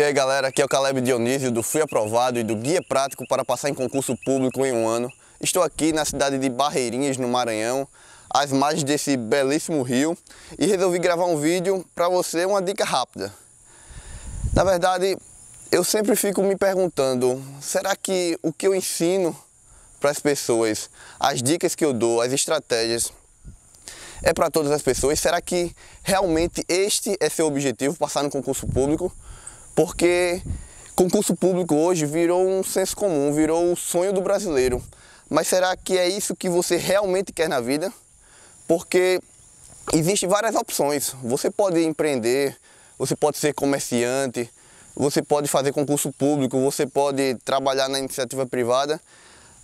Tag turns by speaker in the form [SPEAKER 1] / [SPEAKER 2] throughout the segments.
[SPEAKER 1] E aí galera, aqui é o Caleb Dionísio do Fui Aprovado e do Guia Prático para passar em concurso público em um ano. Estou aqui na cidade de Barreirinhas, no Maranhão, às margens desse belíssimo rio e resolvi gravar um vídeo para você, uma dica rápida. Na verdade, eu sempre fico me perguntando, será que o que eu ensino para as pessoas, as dicas que eu dou, as estratégias, é para todas as pessoas? Será que realmente este é seu objetivo, passar no concurso público? Porque concurso público hoje virou um senso comum, virou o sonho do brasileiro. Mas será que é isso que você realmente quer na vida? Porque existem várias opções. Você pode empreender, você pode ser comerciante, você pode fazer concurso público, você pode trabalhar na iniciativa privada,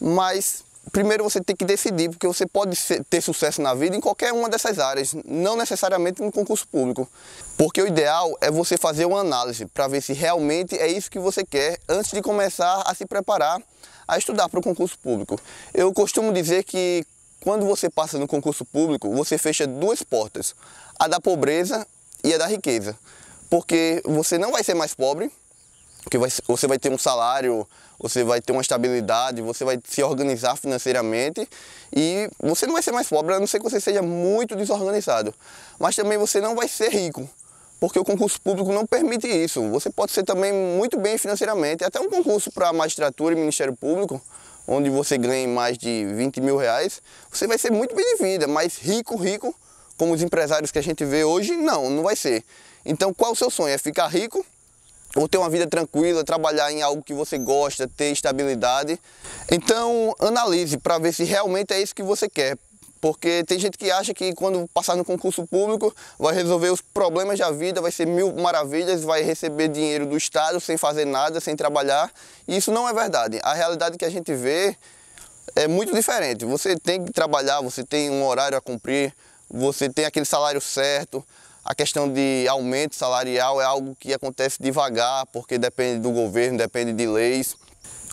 [SPEAKER 1] mas primeiro você tem que decidir, porque você pode ter sucesso na vida em qualquer uma dessas áreas, não necessariamente no concurso público. Porque o ideal é você fazer uma análise para ver se realmente é isso que você quer antes de começar a se preparar a estudar para o concurso público. Eu costumo dizer que quando você passa no concurso público, você fecha duas portas, a da pobreza e a da riqueza. Porque você não vai ser mais pobre porque vai, você vai ter um salário, você vai ter uma estabilidade, você vai se organizar financeiramente e você não vai ser mais pobre, a não ser que você seja muito desorganizado. Mas também você não vai ser rico, porque o concurso público não permite isso. Você pode ser também muito bem financeiramente. Até um concurso para magistratura e Ministério Público, onde você ganha mais de 20 mil reais, você vai ser muito bem de vida, mas rico, rico, como os empresários que a gente vê hoje, não, não vai ser. Então qual o seu sonho? É ficar rico? ou ter uma vida tranquila, trabalhar em algo que você gosta, ter estabilidade. Então, analise para ver se realmente é isso que você quer. Porque tem gente que acha que quando passar no concurso público vai resolver os problemas da vida, vai ser mil maravilhas, vai receber dinheiro do Estado sem fazer nada, sem trabalhar. E isso não é verdade. A realidade que a gente vê é muito diferente. Você tem que trabalhar, você tem um horário a cumprir, você tem aquele salário certo, a questão de aumento salarial é algo que acontece devagar, porque depende do governo, depende de leis.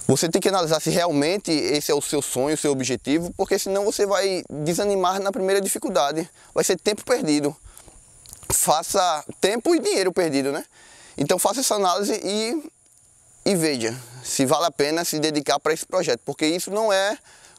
[SPEAKER 1] Você tem que analisar se realmente esse é o seu sonho, o seu objetivo, porque senão você vai desanimar na primeira dificuldade. Vai ser tempo perdido. Faça tempo e dinheiro perdido, né? Então faça essa análise e, e veja se vale a pena se dedicar para esse projeto, porque isso não é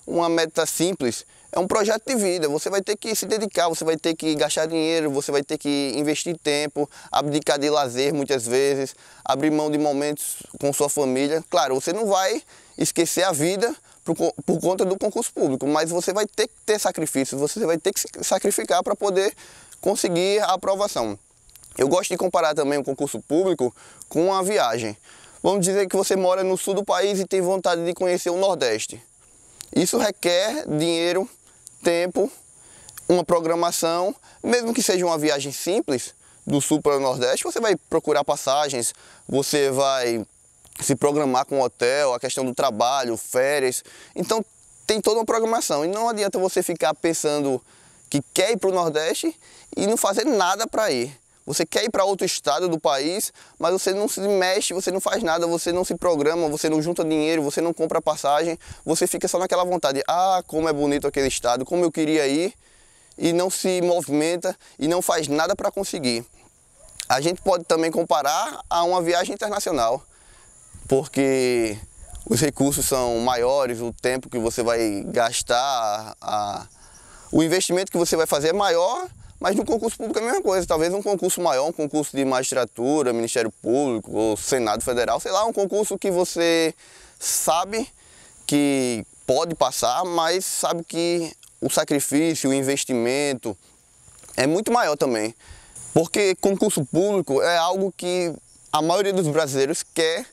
[SPEAKER 1] uma meta simples é um projeto de vida. Você vai ter que se dedicar, você vai ter que gastar dinheiro, você vai ter que investir tempo, abdicar de lazer muitas vezes, abrir mão de momentos com sua família. Claro, você não vai esquecer a vida por, por conta do concurso público, mas você vai ter que ter sacrifícios, você vai ter que se sacrificar para poder conseguir a aprovação. Eu gosto de comparar também o concurso público com uma viagem. Vamos dizer que você mora no sul do país e tem vontade de conhecer o Nordeste. Isso requer dinheiro, tempo, uma programação, mesmo que seja uma viagem simples, do sul para o nordeste, você vai procurar passagens, você vai se programar com hotel, a questão do trabalho, férias. Então tem toda uma programação e não adianta você ficar pensando que quer ir para o nordeste e não fazer nada para ir. Você quer ir para outro estado do país, mas você não se mexe, você não faz nada, você não se programa, você não junta dinheiro, você não compra passagem, você fica só naquela vontade. Ah, como é bonito aquele estado, como eu queria ir, e não se movimenta e não faz nada para conseguir. A gente pode também comparar a uma viagem internacional, porque os recursos são maiores, o tempo que você vai gastar, a... o investimento que você vai fazer é maior mas no concurso público é a mesma coisa, talvez um concurso maior, um concurso de magistratura, Ministério Público ou Senado Federal, sei lá, um concurso que você sabe que pode passar, mas sabe que o sacrifício, o investimento é muito maior também. Porque concurso público é algo que a maioria dos brasileiros quer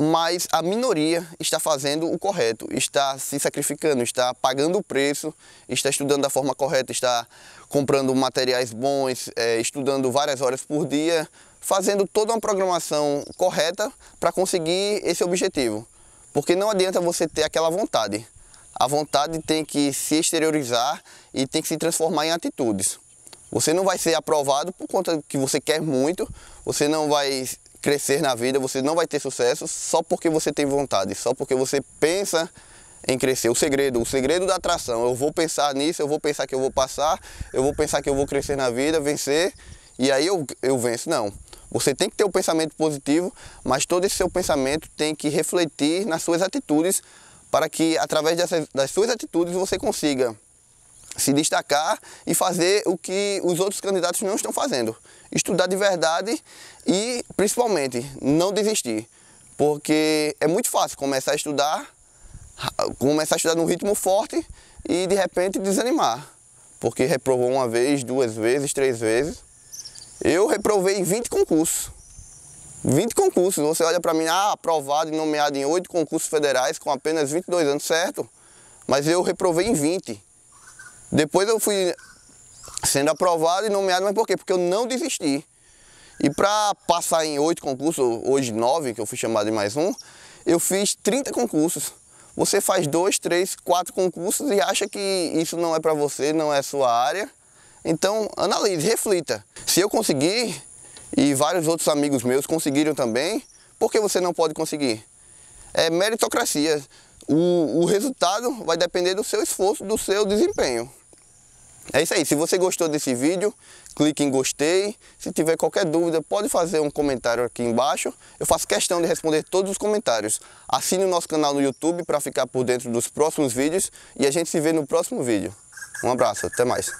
[SPEAKER 1] mas a minoria está fazendo o correto, está se sacrificando, está pagando o preço, está estudando da forma correta, está comprando materiais bons, é, estudando várias horas por dia, fazendo toda uma programação correta para conseguir esse objetivo. Porque não adianta você ter aquela vontade. A vontade tem que se exteriorizar e tem que se transformar em atitudes. Você não vai ser aprovado por conta que você quer muito, você não vai crescer na vida, você não vai ter sucesso só porque você tem vontade, só porque você pensa em crescer. O segredo, o segredo da atração. Eu vou pensar nisso, eu vou pensar que eu vou passar, eu vou pensar que eu vou crescer na vida, vencer, e aí eu, eu venço. Não. Você tem que ter o um pensamento positivo, mas todo esse seu pensamento tem que refletir nas suas atitudes para que através dessas, das suas atitudes você consiga se destacar e fazer o que os outros candidatos não estão fazendo. Estudar de verdade e, principalmente, não desistir. Porque é muito fácil começar a estudar, começar a estudar num ritmo forte e de repente desanimar. Porque reprovou uma vez, duas vezes, três vezes. Eu reprovei 20 concursos. 20 concursos. Você olha para mim, ah, aprovado e nomeado em oito concursos federais com apenas 22 anos, certo? Mas eu reprovei em 20. Depois eu fui sendo aprovado e nomeado, mas por quê? Porque eu não desisti. E para passar em oito concursos, hoje nove, que eu fui chamado em mais um, eu fiz 30 concursos. Você faz dois, três, quatro concursos e acha que isso não é para você, não é sua área. Então, analise, reflita. Se eu conseguir, e vários outros amigos meus conseguiram também, por que você não pode conseguir? É meritocracia. O, o resultado vai depender do seu esforço, do seu desempenho. É isso aí, se você gostou desse vídeo, clique em gostei. Se tiver qualquer dúvida, pode fazer um comentário aqui embaixo. Eu faço questão de responder todos os comentários. Assine o nosso canal no YouTube para ficar por dentro dos próximos vídeos e a gente se vê no próximo vídeo. Um abraço, até mais.